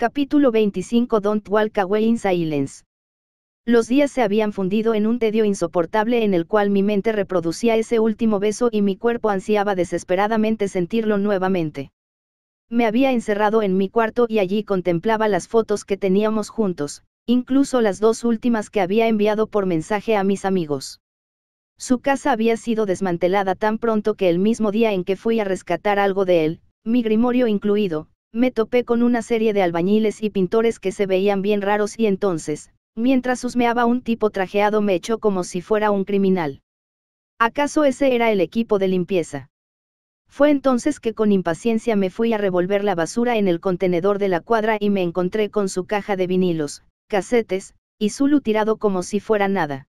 Capítulo 25 Don't Walk Away in Silence. Los días se habían fundido en un tedio insoportable en el cual mi mente reproducía ese último beso y mi cuerpo ansiaba desesperadamente sentirlo nuevamente. Me había encerrado en mi cuarto y allí contemplaba las fotos que teníamos juntos, incluso las dos últimas que había enviado por mensaje a mis amigos. Su casa había sido desmantelada tan pronto que el mismo día en que fui a rescatar algo de él, mi grimorio incluido, me topé con una serie de albañiles y pintores que se veían bien raros y entonces, mientras husmeaba un tipo trajeado me echó como si fuera un criminal. ¿Acaso ese era el equipo de limpieza? Fue entonces que con impaciencia me fui a revolver la basura en el contenedor de la cuadra y me encontré con su caja de vinilos, casetes, y Zulu tirado como si fuera nada.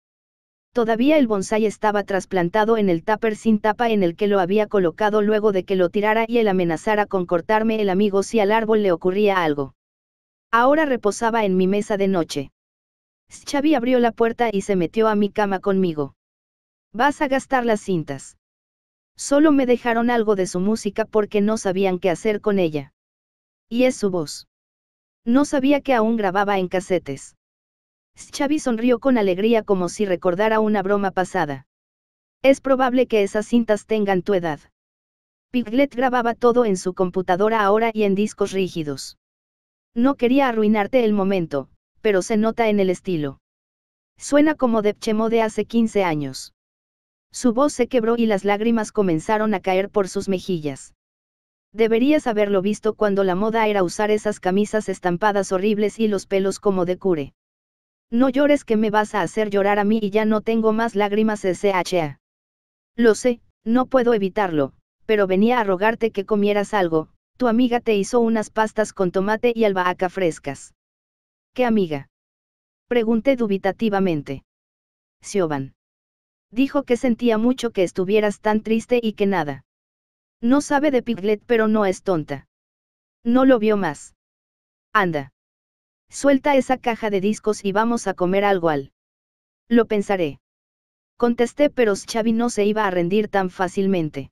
Todavía el bonsai estaba trasplantado en el tupper sin tapa en el que lo había colocado luego de que lo tirara y él amenazara con cortarme el amigo si al árbol le ocurría algo. Ahora reposaba en mi mesa de noche. Xavi abrió la puerta y se metió a mi cama conmigo. Vas a gastar las cintas. Solo me dejaron algo de su música porque no sabían qué hacer con ella. Y es su voz. No sabía que aún grababa en casetes. Xavi sonrió con alegría como si recordara una broma pasada. Es probable que esas cintas tengan tu edad. Piglet grababa todo en su computadora ahora y en discos rígidos. No quería arruinarte el momento, pero se nota en el estilo. Suena como Depchemo de hace 15 años. Su voz se quebró y las lágrimas comenzaron a caer por sus mejillas. Deberías haberlo visto cuando la moda era usar esas camisas estampadas horribles y los pelos como de cure. No llores que me vas a hacer llorar a mí y ya no tengo más lágrimas SHA. Lo sé, no puedo evitarlo, pero venía a rogarte que comieras algo, tu amiga te hizo unas pastas con tomate y albahaca frescas. ¿Qué amiga? Pregunté dubitativamente. Siobhan. Dijo que sentía mucho que estuvieras tan triste y que nada. No sabe de Piglet pero no es tonta. No lo vio más. Anda. Suelta esa caja de discos y vamos a comer algo al. Lo pensaré. Contesté pero Xavi no se iba a rendir tan fácilmente.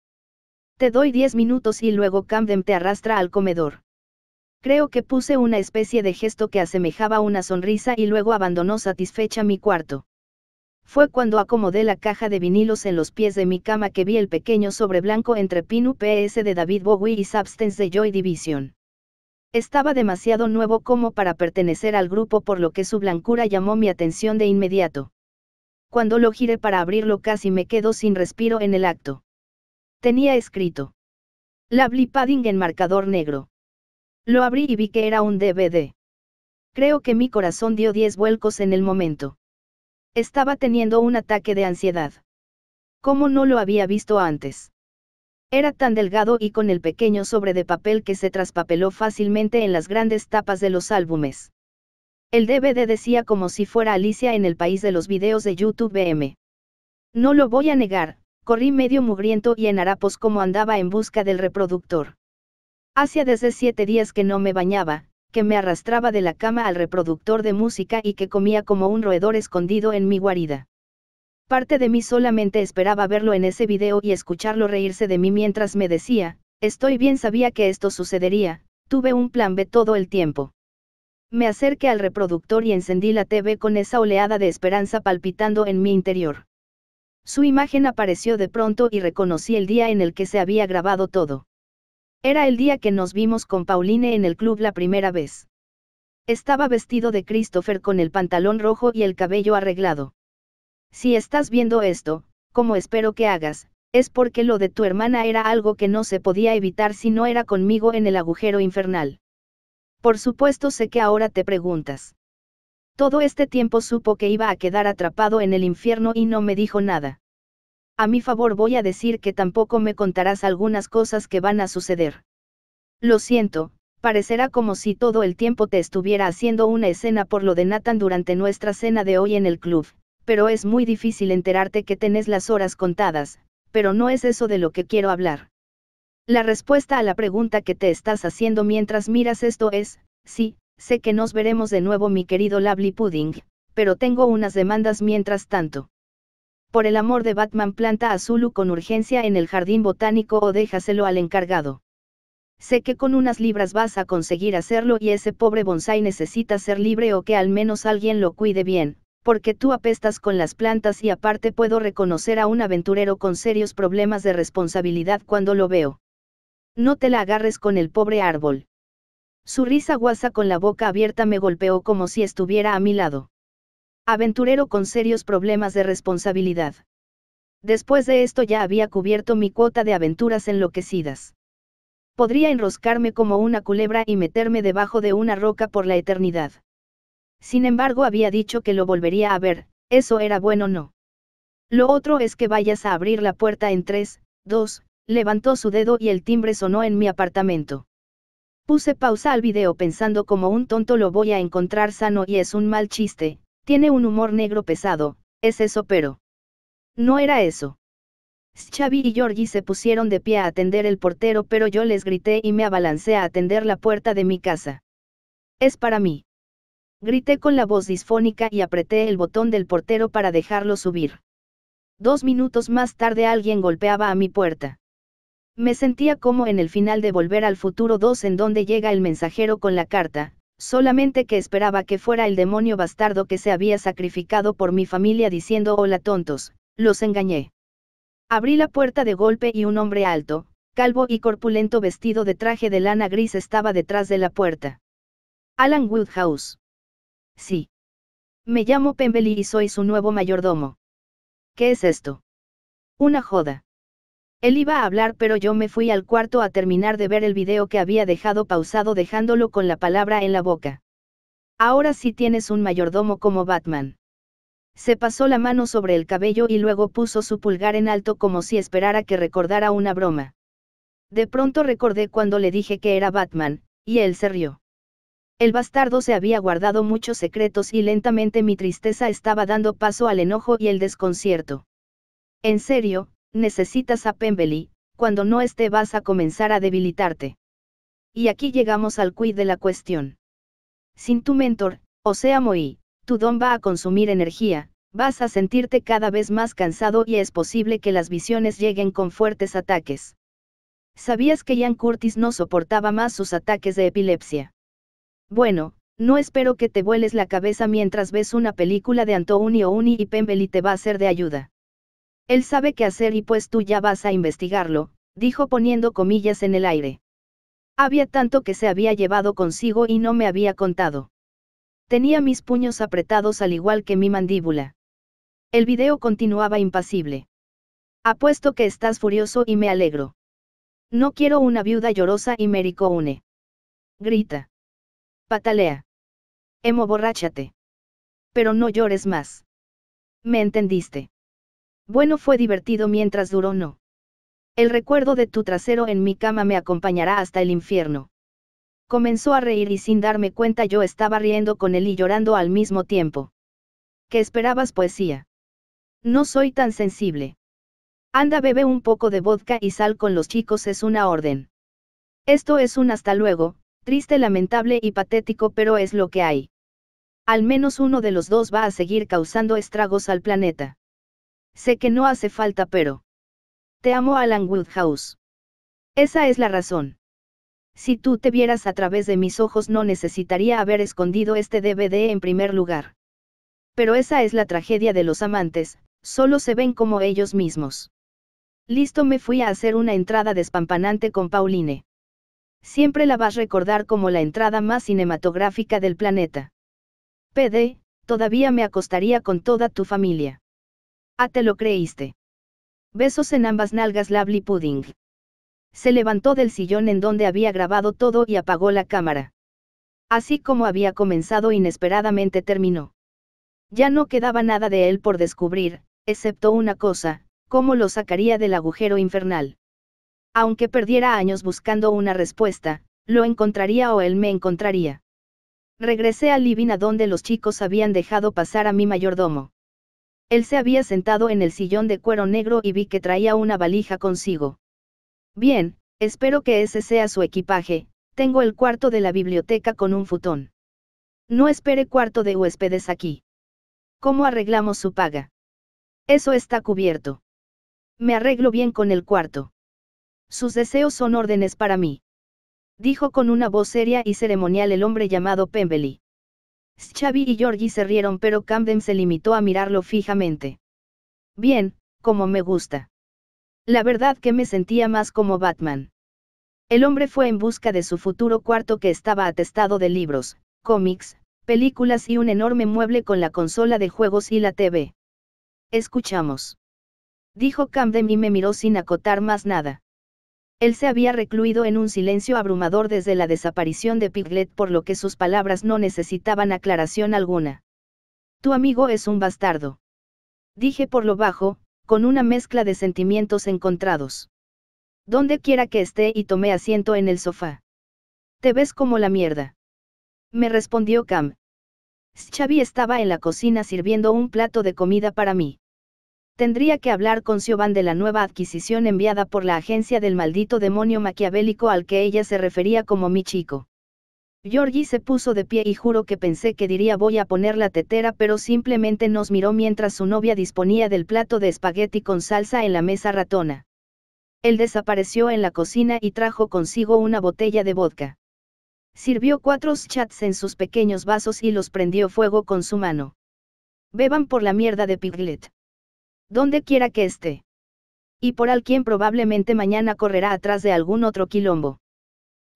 Te doy diez minutos y luego Camden te arrastra al comedor. Creo que puse una especie de gesto que asemejaba una sonrisa y luego abandonó satisfecha mi cuarto. Fue cuando acomodé la caja de vinilos en los pies de mi cama que vi el pequeño sobre blanco entre Pinu PS de David Bowie y Substance de Joy Division. Estaba demasiado nuevo como para pertenecer al grupo por lo que su blancura llamó mi atención de inmediato. Cuando lo giré para abrirlo casi me quedo sin respiro en el acto. Tenía escrito. Lovely Padding en marcador negro. Lo abrí y vi que era un DVD. Creo que mi corazón dio diez vuelcos en el momento. Estaba teniendo un ataque de ansiedad. ¿Cómo no lo había visto antes? Era tan delgado y con el pequeño sobre de papel que se traspapeló fácilmente en las grandes tapas de los álbumes. El DVD decía como si fuera Alicia en el país de los videos de YouTube BM. No lo voy a negar, corrí medio mugriento y en harapos como andaba en busca del reproductor. Hacía desde siete días que no me bañaba, que me arrastraba de la cama al reproductor de música y que comía como un roedor escondido en mi guarida. Parte de mí solamente esperaba verlo en ese video y escucharlo reírse de mí mientras me decía, estoy bien sabía que esto sucedería, tuve un plan B todo el tiempo. Me acerqué al reproductor y encendí la TV con esa oleada de esperanza palpitando en mi interior. Su imagen apareció de pronto y reconocí el día en el que se había grabado todo. Era el día que nos vimos con Pauline en el club la primera vez. Estaba vestido de Christopher con el pantalón rojo y el cabello arreglado. Si estás viendo esto, como espero que hagas, es porque lo de tu hermana era algo que no se podía evitar si no era conmigo en el agujero infernal. Por supuesto sé que ahora te preguntas. Todo este tiempo supo que iba a quedar atrapado en el infierno y no me dijo nada. A mi favor voy a decir que tampoco me contarás algunas cosas que van a suceder. Lo siento, parecerá como si todo el tiempo te estuviera haciendo una escena por lo de Nathan durante nuestra cena de hoy en el club pero es muy difícil enterarte que tenés las horas contadas, pero no es eso de lo que quiero hablar. La respuesta a la pregunta que te estás haciendo mientras miras esto es, sí, sé que nos veremos de nuevo mi querido Lovely Pudding, pero tengo unas demandas mientras tanto. Por el amor de Batman planta a Zulu con urgencia en el jardín botánico o déjaselo al encargado. Sé que con unas libras vas a conseguir hacerlo y ese pobre bonsai necesita ser libre o que al menos alguien lo cuide bien, porque tú apestas con las plantas y aparte puedo reconocer a un aventurero con serios problemas de responsabilidad cuando lo veo. No te la agarres con el pobre árbol. Su risa guasa con la boca abierta me golpeó como si estuviera a mi lado. Aventurero con serios problemas de responsabilidad. Después de esto ya había cubierto mi cuota de aventuras enloquecidas. Podría enroscarme como una culebra y meterme debajo de una roca por la eternidad. Sin embargo había dicho que lo volvería a ver, eso era bueno no. Lo otro es que vayas a abrir la puerta en 3, 2, levantó su dedo y el timbre sonó en mi apartamento. Puse pausa al video pensando como un tonto lo voy a encontrar sano y es un mal chiste, tiene un humor negro pesado, es eso pero. No era eso. Xavi y Georgie se pusieron de pie a atender el portero pero yo les grité y me abalancé a atender la puerta de mi casa. Es para mí. Grité con la voz disfónica y apreté el botón del portero para dejarlo subir. Dos minutos más tarde alguien golpeaba a mi puerta. Me sentía como en el final de Volver al Futuro 2 en donde llega el mensajero con la carta, solamente que esperaba que fuera el demonio bastardo que se había sacrificado por mi familia diciendo hola tontos, los engañé. Abrí la puerta de golpe y un hombre alto, calvo y corpulento vestido de traje de lana gris estaba detrás de la puerta. Alan Woodhouse. Sí. Me llamo Pembeli y soy su nuevo mayordomo. ¿Qué es esto? Una joda. Él iba a hablar pero yo me fui al cuarto a terminar de ver el video que había dejado pausado dejándolo con la palabra en la boca. Ahora sí tienes un mayordomo como Batman. Se pasó la mano sobre el cabello y luego puso su pulgar en alto como si esperara que recordara una broma. De pronto recordé cuando le dije que era Batman, y él se rió. El bastardo se había guardado muchos secretos y lentamente mi tristeza estaba dando paso al enojo y el desconcierto. En serio, necesitas a Pembeli, cuando no esté vas a comenzar a debilitarte. Y aquí llegamos al quid de la cuestión. Sin tu mentor, o sea Moi, tu don va a consumir energía, vas a sentirte cada vez más cansado y es posible que las visiones lleguen con fuertes ataques. ¿Sabías que Ian Curtis no soportaba más sus ataques de epilepsia? Bueno, no espero que te vueles la cabeza mientras ves una película de Antonio Uni y Pembeli te va a ser de ayuda. Él sabe qué hacer y pues tú ya vas a investigarlo, dijo poniendo comillas en el aire. Había tanto que se había llevado consigo y no me había contado. Tenía mis puños apretados al igual que mi mandíbula. El video continuaba impasible. Apuesto que estás furioso y me alegro. No quiero una viuda llorosa y Merico une. Grita. Patalea. Emo, borráchate. Pero no llores más. ¿Me entendiste? Bueno, fue divertido mientras duró, no. El recuerdo de tu trasero en mi cama me acompañará hasta el infierno. Comenzó a reír y sin darme cuenta yo estaba riendo con él y llorando al mismo tiempo. ¿Qué esperabas poesía? No soy tan sensible. Anda, bebe un poco de vodka y sal con los chicos es una orden. Esto es un hasta luego, Triste, lamentable y patético, pero es lo que hay. Al menos uno de los dos va a seguir causando estragos al planeta. Sé que no hace falta, pero... Te amo Alan Woodhouse. Esa es la razón. Si tú te vieras a través de mis ojos no necesitaría haber escondido este DVD en primer lugar. Pero esa es la tragedia de los amantes, solo se ven como ellos mismos. Listo me fui a hacer una entrada despampanante con Pauline siempre la vas a recordar como la entrada más cinematográfica del planeta. PD, todavía me acostaría con toda tu familia. Ah, te lo creíste. Besos en ambas nalgas, Lovely Pudding. Se levantó del sillón en donde había grabado todo y apagó la cámara. Así como había comenzado, inesperadamente terminó. Ya no quedaba nada de él por descubrir, excepto una cosa, cómo lo sacaría del agujero infernal. Aunque perdiera años buscando una respuesta, lo encontraría o él me encontraría. Regresé al living donde los chicos habían dejado pasar a mi mayordomo. Él se había sentado en el sillón de cuero negro y vi que traía una valija consigo. Bien, espero que ese sea su equipaje, tengo el cuarto de la biblioteca con un futón. No espere cuarto de huéspedes aquí. ¿Cómo arreglamos su paga? Eso está cubierto. Me arreglo bien con el cuarto. Sus deseos son órdenes para mí. Dijo con una voz seria y ceremonial el hombre llamado Pembely. Xavi y Georgie se rieron pero Camden se limitó a mirarlo fijamente. Bien, como me gusta. La verdad que me sentía más como Batman. El hombre fue en busca de su futuro cuarto que estaba atestado de libros, cómics, películas y un enorme mueble con la consola de juegos y la TV. Escuchamos. Dijo Camden y me miró sin acotar más nada. Él se había recluido en un silencio abrumador desde la desaparición de Piglet por lo que sus palabras no necesitaban aclaración alguna. Tu amigo es un bastardo. Dije por lo bajo, con una mezcla de sentimientos encontrados. Donde quiera que esté y tomé asiento en el sofá. Te ves como la mierda. Me respondió Cam. Xavi estaba en la cocina sirviendo un plato de comida para mí tendría que hablar con Siobhan de la nueva adquisición enviada por la agencia del maldito demonio maquiavélico al que ella se refería como mi chico. Georgie se puso de pie y juro que pensé que diría voy a poner la tetera pero simplemente nos miró mientras su novia disponía del plato de espagueti con salsa en la mesa ratona. Él desapareció en la cocina y trajo consigo una botella de vodka. Sirvió cuatro chats en sus pequeños vasos y los prendió fuego con su mano. Beban por la mierda de Piglet. Donde quiera que esté. Y por alguien probablemente mañana correrá atrás de algún otro quilombo.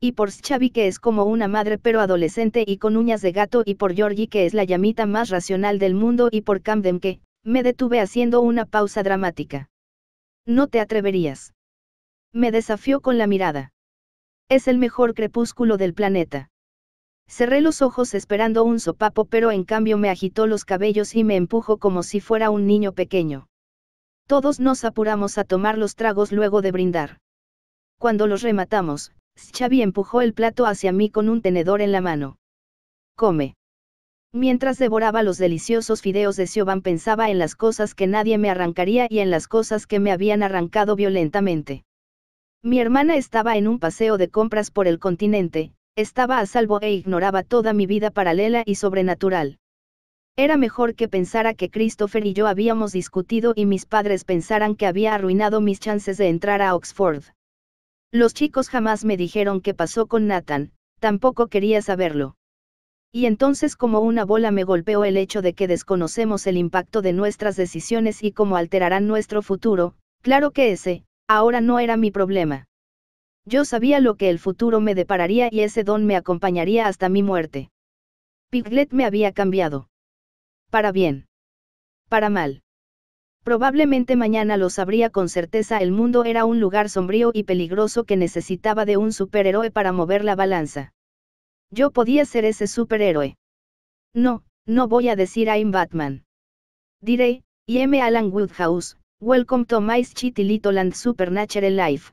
Y por Xavi que es como una madre pero adolescente y con uñas de gato y por Georgie que es la llamita más racional del mundo y por Camden que, me detuve haciendo una pausa dramática. No te atreverías. Me desafió con la mirada. Es el mejor crepúsculo del planeta. Cerré los ojos esperando un sopapo pero en cambio me agitó los cabellos y me empujó como si fuera un niño pequeño. Todos nos apuramos a tomar los tragos luego de brindar. Cuando los rematamos, Xavi empujó el plato hacia mí con un tenedor en la mano. Come. Mientras devoraba los deliciosos fideos de Siobhan pensaba en las cosas que nadie me arrancaría y en las cosas que me habían arrancado violentamente. Mi hermana estaba en un paseo de compras por el continente, estaba a salvo e ignoraba toda mi vida paralela y sobrenatural. Era mejor que pensara que Christopher y yo habíamos discutido y mis padres pensaran que había arruinado mis chances de entrar a Oxford. Los chicos jamás me dijeron qué pasó con Nathan, tampoco quería saberlo. Y entonces como una bola me golpeó el hecho de que desconocemos el impacto de nuestras decisiones y cómo alterarán nuestro futuro, claro que ese, ahora no era mi problema. Yo sabía lo que el futuro me depararía y ese don me acompañaría hasta mi muerte. Piglet me había cambiado. Para bien. Para mal. Probablemente mañana lo sabría con certeza, el mundo era un lugar sombrío y peligroso que necesitaba de un superhéroe para mover la balanza. Yo podía ser ese superhéroe. No, no voy a decir I'm Batman. Diré, I'm Alan Woodhouse, welcome to my shitty little and supernatural life.